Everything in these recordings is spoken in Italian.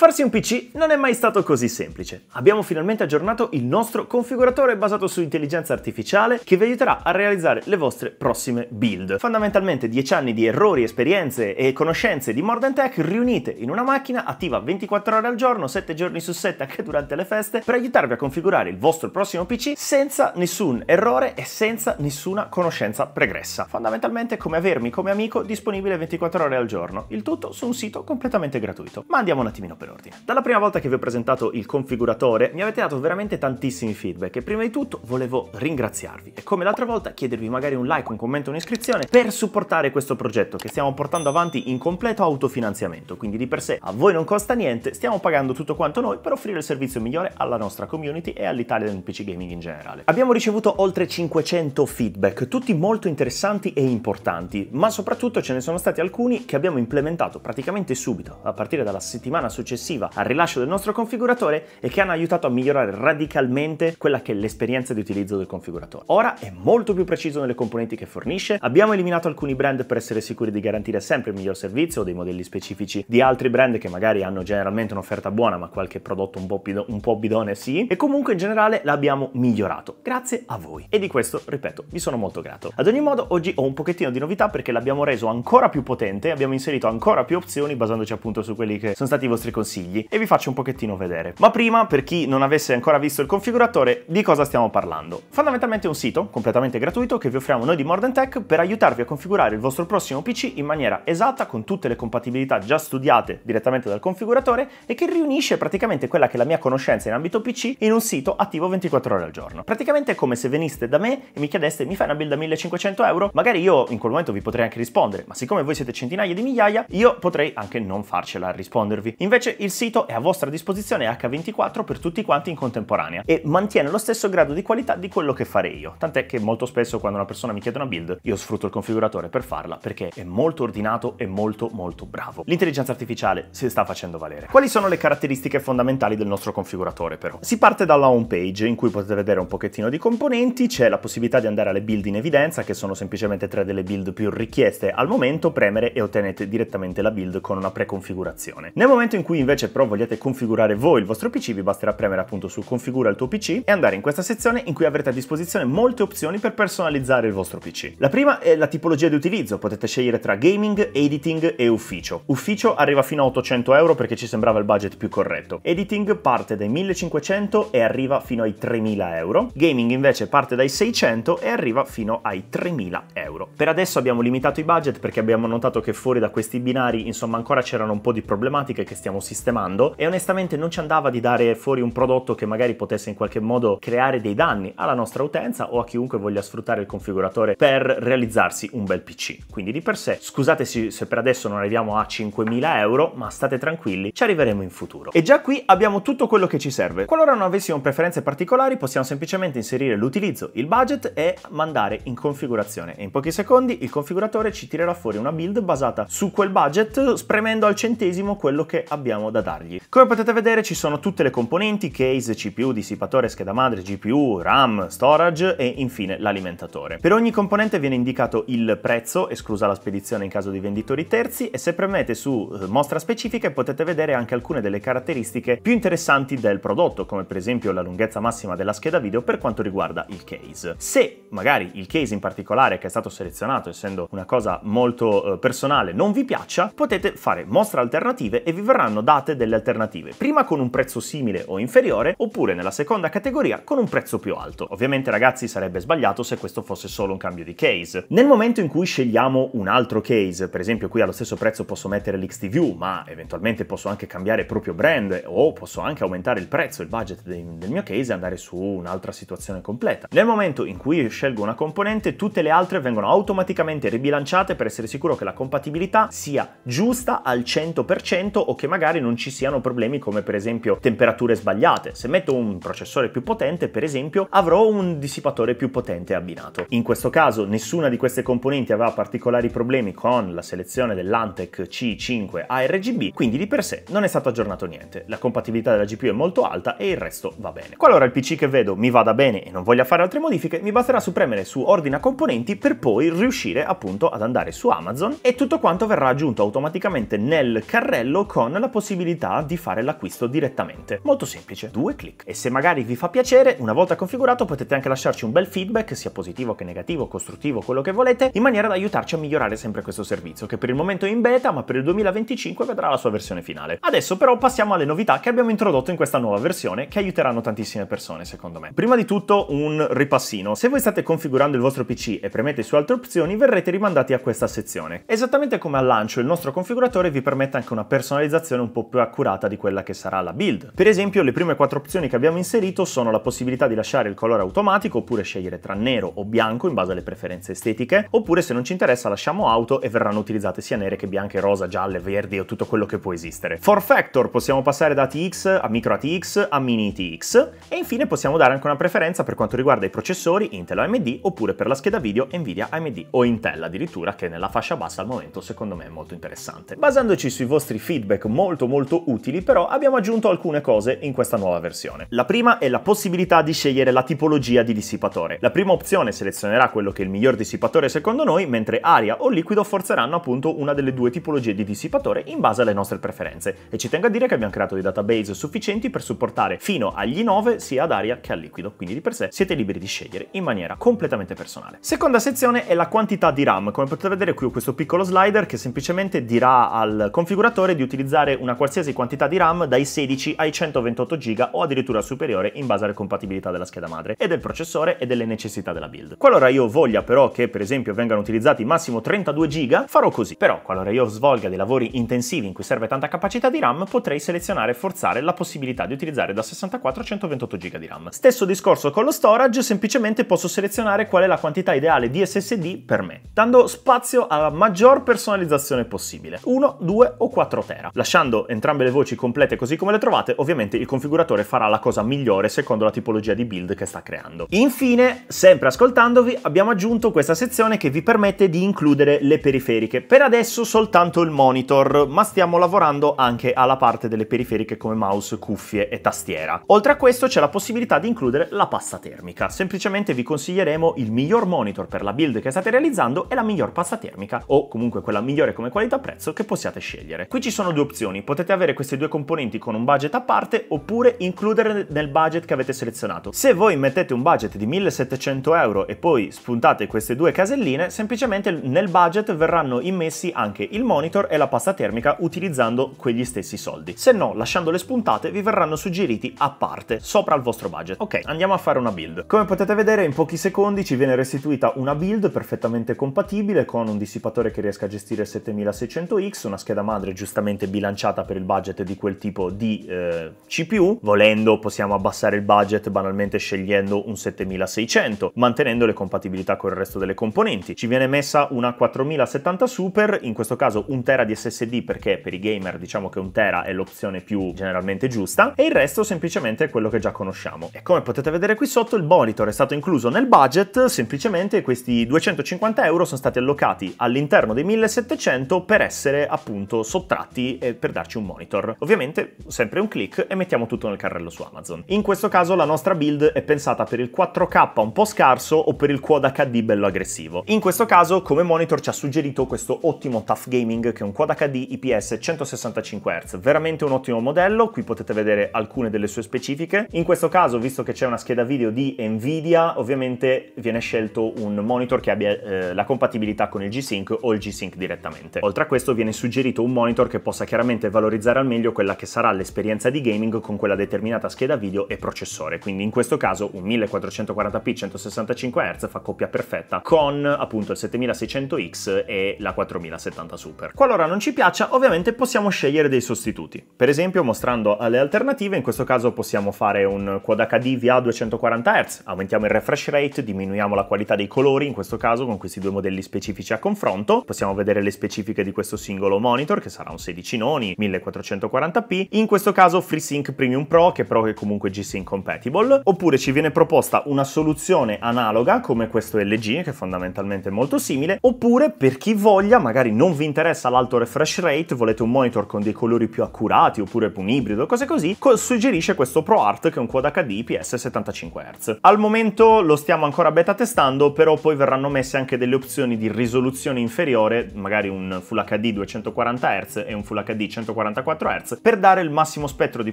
Farsi un PC non è mai stato così semplice. Abbiamo finalmente aggiornato il nostro configuratore basato su intelligenza artificiale che vi aiuterà a realizzare le vostre prossime build. Fondamentalmente 10 anni di errori, esperienze e conoscenze di Modern Tech riunite in una macchina attiva 24 ore al giorno, 7 giorni su 7 anche durante le feste per aiutarvi a configurare il vostro prossimo PC senza nessun errore e senza nessuna conoscenza pregressa. Fondamentalmente come avermi come amico disponibile 24 ore al giorno, il tutto su un sito completamente gratuito. Ma andiamo un attimino per per ordine. Dalla prima volta che vi ho presentato il configuratore mi avete dato veramente tantissimi feedback e prima di tutto volevo ringraziarvi e come l'altra volta chiedervi magari un like, un commento, un'iscrizione per supportare questo progetto che stiamo portando avanti in completo autofinanziamento, quindi di per sé a voi non costa niente, stiamo pagando tutto quanto noi per offrire il servizio migliore alla nostra community e all'Italia del PC Gaming in generale. Abbiamo ricevuto oltre 500 feedback, tutti molto interessanti e importanti, ma soprattutto ce ne sono stati alcuni che abbiamo implementato praticamente subito, a partire dalla settimana successiva successiva al rilascio del nostro configuratore e che hanno aiutato a migliorare radicalmente quella che è l'esperienza di utilizzo del configuratore. Ora è molto più preciso nelle componenti che fornisce, abbiamo eliminato alcuni brand per essere sicuri di garantire sempre il miglior servizio o dei modelli specifici di altri brand che magari hanno generalmente un'offerta buona ma qualche prodotto un po, bido, un po' bidone sì e comunque in generale l'abbiamo migliorato grazie a voi e di questo ripeto vi sono molto grato. Ad ogni modo oggi ho un pochettino di novità perché l'abbiamo reso ancora più potente, abbiamo inserito ancora più opzioni basandoci appunto su quelli che sono stati i vostri consigli consigli e vi faccio un pochettino vedere. Ma prima, per chi non avesse ancora visto il configuratore, di cosa stiamo parlando? Fondamentalmente è un sito completamente gratuito che vi offriamo noi di Modern Tech per aiutarvi a configurare il vostro prossimo PC in maniera esatta con tutte le compatibilità già studiate direttamente dal configuratore e che riunisce praticamente quella che è la mia conoscenza in ambito PC in un sito attivo 24 ore al giorno. Praticamente è come se veniste da me e mi chiedeste mi fai una build da 1500 euro? Magari io in quel momento vi potrei anche rispondere, ma siccome voi siete centinaia di migliaia, io potrei anche non farcela a rispondervi. Invece il sito è a vostra disposizione H24 per tutti quanti in contemporanea e mantiene lo stesso grado di qualità di quello che farei io. Tant'è che molto spesso quando una persona mi chiede una build, io sfrutto il configuratore per farla perché è molto ordinato e molto molto bravo. L'intelligenza artificiale si sta facendo valere. Quali sono le caratteristiche fondamentali del nostro configuratore però? Si parte dalla home page in cui potete vedere un pochettino di componenti, c'è la possibilità di andare alle build in evidenza che sono semplicemente tre delle build più richieste al momento, premere e ottenete direttamente la build con una preconfigurazione. Nel momento in cui invece però vogliate configurare voi il vostro PC vi basterà premere appunto su configura il tuo PC e andare in questa sezione in cui avrete a disposizione molte opzioni per personalizzare il vostro PC. La prima è la tipologia di utilizzo, potete scegliere tra gaming, editing e ufficio. Ufficio arriva fino a 800 euro perché ci sembrava il budget più corretto. Editing parte dai 1500 e arriva fino ai 3000 euro. Gaming invece parte dai 600 e arriva fino ai 3000 euro. Per adesso abbiamo limitato i budget perché abbiamo notato che fuori da questi binari insomma ancora c'erano un po' di problematiche che stiamo sistemando e onestamente non ci andava di dare fuori un prodotto che magari potesse in qualche modo creare dei danni alla nostra utenza o a chiunque voglia sfruttare il configuratore per realizzarsi un bel PC. Quindi di per sé, scusate se per adesso non arriviamo a 5.000 euro, ma state tranquilli, ci arriveremo in futuro. E già qui abbiamo tutto quello che ci serve. Qualora non avessimo preferenze particolari, possiamo semplicemente inserire l'utilizzo, il budget e mandare in configurazione. E in pochi secondi il configuratore ci tirerà fuori una build basata su quel budget, spremendo al centesimo quello che abbiamo abbiamo da dargli. Come potete vedere ci sono tutte le componenti, case, CPU, dissipatore, scheda madre, GPU, RAM, storage e infine l'alimentatore. Per ogni componente viene indicato il prezzo, esclusa la spedizione in caso di venditori terzi, e se premete su eh, mostra specifica potete vedere anche alcune delle caratteristiche più interessanti del prodotto, come per esempio la lunghezza massima della scheda video per quanto riguarda il case. Se magari il case in particolare che è stato selezionato, essendo una cosa molto eh, personale, non vi piaccia, potete fare mostre alternative e vi verranno date delle alternative, prima con un prezzo simile o inferiore, oppure nella seconda categoria con un prezzo più alto. Ovviamente ragazzi sarebbe sbagliato se questo fosse solo un cambio di case. Nel momento in cui scegliamo un altro case, per esempio qui allo stesso prezzo posso mettere l'XTV, ma eventualmente posso anche cambiare proprio brand o posso anche aumentare il prezzo, il budget del mio case e andare su un'altra situazione completa. Nel momento in cui scelgo una componente, tutte le altre vengono automaticamente ribilanciate per essere sicuro che la compatibilità sia giusta al 100% o che magari magari non ci siano problemi come per esempio temperature sbagliate. Se metto un processore più potente, per esempio, avrò un dissipatore più potente abbinato. In questo caso nessuna di queste componenti aveva particolari problemi con la selezione dell'Antec C5 ARGB, quindi di per sé non è stato aggiornato niente. La compatibilità della GPU è molto alta e il resto va bene. Qualora il PC che vedo mi vada bene e non voglia fare altre modifiche, mi basterà supremere su ordina componenti per poi riuscire appunto ad andare su Amazon e tutto quanto verrà aggiunto automaticamente nel carrello con la possibilità possibilità di fare l'acquisto direttamente. Molto semplice, due clic. E se magari vi fa piacere, una volta configurato potete anche lasciarci un bel feedback, sia positivo che negativo, costruttivo, quello che volete, in maniera da aiutarci a migliorare sempre questo servizio, che per il momento è in beta, ma per il 2025 vedrà la sua versione finale. Adesso però passiamo alle novità che abbiamo introdotto in questa nuova versione, che aiuteranno tantissime persone secondo me. Prima di tutto un ripassino. Se voi state configurando il vostro PC e premete su altre opzioni, verrete rimandati a questa sezione. Esattamente come al lancio, il nostro configuratore vi permette anche una personalizzazione un po' po' più accurata di quella che sarà la build. Per esempio le prime quattro opzioni che abbiamo inserito sono la possibilità di lasciare il colore automatico oppure scegliere tra nero o bianco in base alle preferenze estetiche, oppure se non ci interessa lasciamo auto e verranno utilizzate sia nere che bianche, rosa, gialle, verdi o tutto quello che può esistere. For Factor possiamo passare da ATX a micro ATX a mini ATX e infine possiamo dare anche una preferenza per quanto riguarda i processori Intel AMD oppure per la scheda video Nvidia AMD o Intel addirittura che nella fascia bassa al momento secondo me è molto interessante. Basandoci sui vostri feedback molto molto utili, però abbiamo aggiunto alcune cose in questa nuova versione. La prima è la possibilità di scegliere la tipologia di dissipatore. La prima opzione selezionerà quello che è il miglior dissipatore secondo noi, mentre aria o liquido forzeranno appunto una delle due tipologie di dissipatore in base alle nostre preferenze. E ci tengo a dire che abbiamo creato dei database sufficienti per supportare fino agli 9 sia ad aria che al liquido, quindi di per sé siete liberi di scegliere in maniera completamente personale. Seconda sezione è la quantità di RAM. Come potete vedere qui ho questo piccolo slider che semplicemente dirà al configuratore di utilizzare una qualsiasi quantità di RAM dai 16 ai 128 GB o addirittura superiore in base alla compatibilità della scheda madre e del processore e delle necessità della build. Qualora io voglia però che per esempio vengano utilizzati massimo 32 GB, farò così. Però qualora io svolga dei lavori intensivi in cui serve tanta capacità di RAM, potrei selezionare e forzare la possibilità di utilizzare da 64 a 128 GB di RAM. Stesso discorso con lo storage, semplicemente posso selezionare qual è la quantità ideale di SSD per me, dando spazio alla maggior personalizzazione possibile, 1, 2 o 4 tera, lasciando mettendo entrambe le voci complete così come le trovate, ovviamente il configuratore farà la cosa migliore secondo la tipologia di build che sta creando. Infine, sempre ascoltandovi, abbiamo aggiunto questa sezione che vi permette di includere le periferiche. Per adesso soltanto il monitor, ma stiamo lavorando anche alla parte delle periferiche come mouse, cuffie e tastiera. Oltre a questo c'è la possibilità di includere la pasta termica. Semplicemente vi consiglieremo il miglior monitor per la build che state realizzando e la miglior pasta termica o comunque quella migliore come qualità prezzo che possiate scegliere. Qui ci sono due opzioni potete avere queste due componenti con un budget a parte oppure includere nel budget che avete selezionato. Se voi mettete un budget di 1700 euro e poi spuntate queste due caselline, semplicemente nel budget verranno immessi anche il monitor e la pasta termica utilizzando quegli stessi soldi. Se no, lasciandole spuntate, vi verranno suggeriti a parte, sopra il vostro budget. Ok, andiamo a fare una build. Come potete vedere, in pochi secondi ci viene restituita una build perfettamente compatibile con un dissipatore che riesca a gestire 7600X, una scheda madre giustamente bilanciata adeguata per il budget di quel tipo di eh, CPU. Volendo possiamo abbassare il budget banalmente scegliendo un 7600, mantenendo le compatibilità con il resto delle componenti. Ci viene messa una 4070 Super, in questo caso un tera di SSD perché per i gamer diciamo che un tera è l'opzione più generalmente giusta e il resto semplicemente è quello che già conosciamo. E come potete vedere qui sotto il monitor è stato incluso nel budget, semplicemente questi 250 euro sono stati allocati all'interno dei 1700 per essere appunto sottratti e per darci darci un monitor. Ovviamente sempre un click e mettiamo tutto nel carrello su Amazon. In questo caso la nostra build è pensata per il 4K un po' scarso o per il Quad HD bello aggressivo. In questo caso come monitor ci ha suggerito questo ottimo Tough Gaming che è un Quad HD IPS 165 Hz, veramente un ottimo modello, qui potete vedere alcune delle sue specifiche. In questo caso visto che c'è una scheda video di Nvidia ovviamente viene scelto un monitor che abbia eh, la compatibilità con il G-Sync o il G-Sync direttamente. Oltre a questo viene suggerito un monitor che possa chiaramente valutare valorizzare al meglio quella che sarà l'esperienza di gaming con quella determinata scheda video e processore, quindi in questo caso un 1440p 165Hz fa coppia perfetta con appunto il 7600X e la 4070 Super. Qualora non ci piaccia ovviamente possiamo scegliere dei sostituti, per esempio mostrando alle alternative in questo caso possiamo fare un Quad HD VA 240Hz, aumentiamo il refresh rate, diminuiamo la qualità dei colori in questo caso con questi due modelli specifici a confronto, possiamo vedere le specifiche di questo singolo monitor che sarà un 16 noni, 1440p, in questo caso FreeSync Premium Pro, che però è comunque G-Sync compatible, oppure ci viene proposta una soluzione analoga come questo LG, che fondamentalmente è molto simile, oppure per chi voglia, magari non vi interessa l'alto refresh rate, volete un monitor con dei colori più accurati, oppure un ibrido, cose così, suggerisce questo Pro Art che è un Quad HD PS 75Hz. Al momento lo stiamo ancora beta testando, però poi verranno messe anche delle opzioni di risoluzione inferiore, magari un Full HD 240Hz e un Full HD 140 144 Hz per dare il massimo spettro di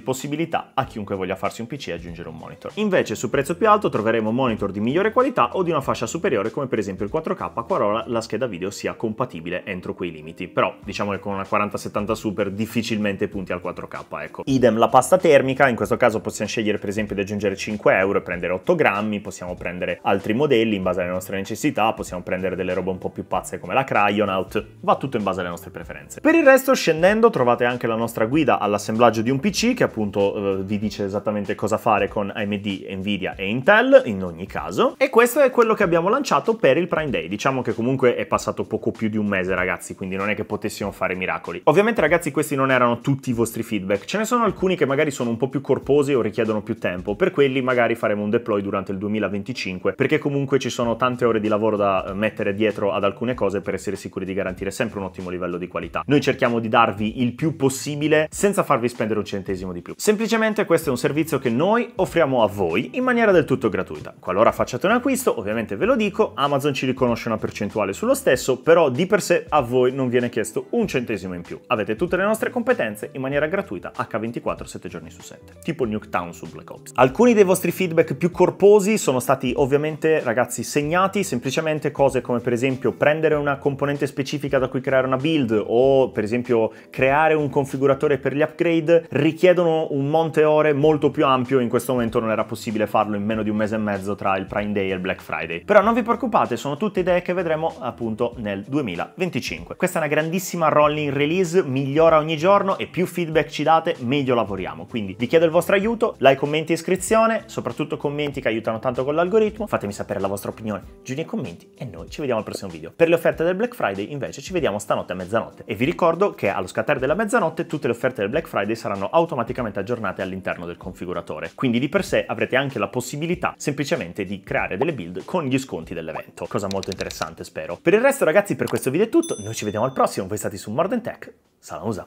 possibilità a chiunque voglia farsi un PC e aggiungere un monitor. Invece su prezzo più alto troveremo monitor di migliore qualità o di una fascia superiore come per esempio il 4K qualora la scheda video sia compatibile entro quei limiti. Però diciamo che con una 4070 Super difficilmente punti al 4K, ecco. Idem la pasta termica, in questo caso possiamo scegliere per esempio di aggiungere 5 euro e prendere 8 grammi, possiamo prendere altri modelli in base alle nostre necessità, possiamo prendere delle robe un po' più pazze come la Cryonaut, va tutto in base alle nostre preferenze. Per il resto scendendo trovate anche anche la nostra guida all'assemblaggio di un PC che appunto eh, vi dice esattamente cosa fare con AMD, Nvidia e Intel in ogni caso. E questo è quello che abbiamo lanciato per il Prime Day. Diciamo che comunque è passato poco più di un mese ragazzi, quindi non è che potessimo fare miracoli. Ovviamente ragazzi questi non erano tutti i vostri feedback, ce ne sono alcuni che magari sono un po' più corposi o richiedono più tempo, per quelli magari faremo un deploy durante il 2025 perché comunque ci sono tante ore di lavoro da eh, mettere dietro ad alcune cose per essere sicuri di garantire sempre un ottimo livello di qualità. Noi cerchiamo di darvi il più possibile senza farvi spendere un centesimo di più. Semplicemente questo è un servizio che noi offriamo a voi in maniera del tutto gratuita. Qualora facciate un acquisto, ovviamente ve lo dico, Amazon ci riconosce una percentuale sullo stesso, però di per sé a voi non viene chiesto un centesimo in più. Avete tutte le nostre competenze in maniera gratuita H24 7 giorni su 7, tipo Nuketown su Black Ops. Alcuni dei vostri feedback più corposi sono stati ovviamente ragazzi segnati, semplicemente cose come per esempio prendere una componente specifica da cui creare una build o per esempio creare un un configuratore per gli upgrade richiedono un monte ore molto più ampio, in questo momento non era possibile farlo in meno di un mese e mezzo tra il Prime Day e il Black Friday. Però non vi preoccupate, sono tutte idee che vedremo appunto nel 2025. Questa è una grandissima rolling release, migliora ogni giorno e più feedback ci date, meglio lavoriamo. Quindi vi chiedo il vostro aiuto, like, commenti, e iscrizione, soprattutto commenti che aiutano tanto con l'algoritmo. Fatemi sapere la vostra opinione giù nei commenti e noi ci vediamo al prossimo video. Per le offerte del Black Friday invece ci vediamo stanotte a mezzanotte e vi ricordo che allo scattare della mezzanotte mezzanotte tutte le offerte del Black Friday saranno automaticamente aggiornate all'interno del configuratore, quindi di per sé avrete anche la possibilità semplicemente di creare delle build con gli sconti dell'evento, cosa molto interessante spero. Per il resto ragazzi per questo video è tutto, noi ci vediamo al prossimo, voi state su Morden Tech, Salausa!